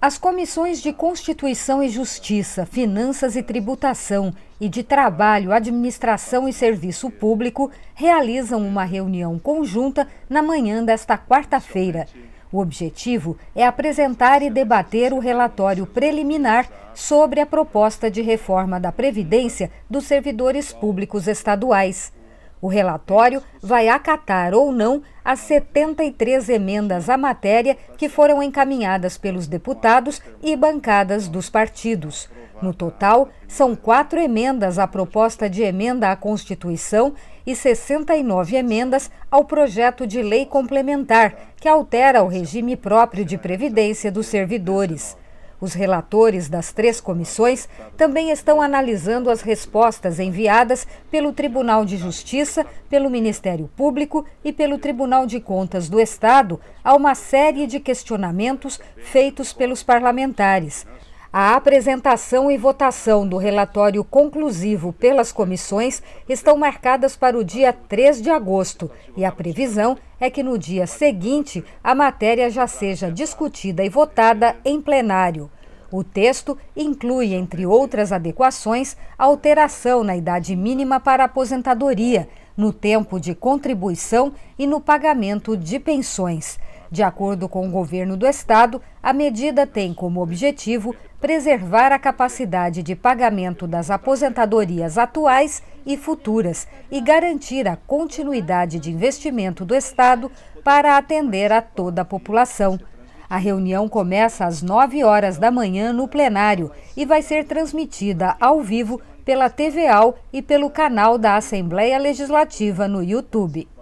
As comissões de Constituição e Justiça, Finanças e Tributação e de Trabalho, Administração e Serviço Público realizam uma reunião conjunta na manhã desta quarta-feira. O objetivo é apresentar e debater o relatório preliminar sobre a proposta de reforma da Previdência dos servidores públicos estaduais. O relatório vai acatar ou não as 73 emendas à matéria que foram encaminhadas pelos deputados e bancadas dos partidos. No total, são quatro emendas à proposta de emenda à Constituição e 69 emendas ao projeto de lei complementar, que altera o regime próprio de previdência dos servidores. Os relatores das três comissões também estão analisando as respostas enviadas pelo Tribunal de Justiça, pelo Ministério Público e pelo Tribunal de Contas do Estado a uma série de questionamentos feitos pelos parlamentares. A apresentação e votação do relatório conclusivo pelas comissões estão marcadas para o dia 3 de agosto e a previsão é que no dia seguinte a matéria já seja discutida e votada em plenário. O texto inclui, entre outras adequações, a alteração na idade mínima para aposentadoria, no tempo de contribuição e no pagamento de pensões. De acordo com o governo do estado, a medida tem como objetivo preservar a capacidade de pagamento das aposentadorias atuais e futuras e garantir a continuidade de investimento do Estado para atender a toda a população. A reunião começa às 9 horas da manhã no plenário e vai ser transmitida ao vivo pela TVAL e pelo canal da Assembleia Legislativa no YouTube.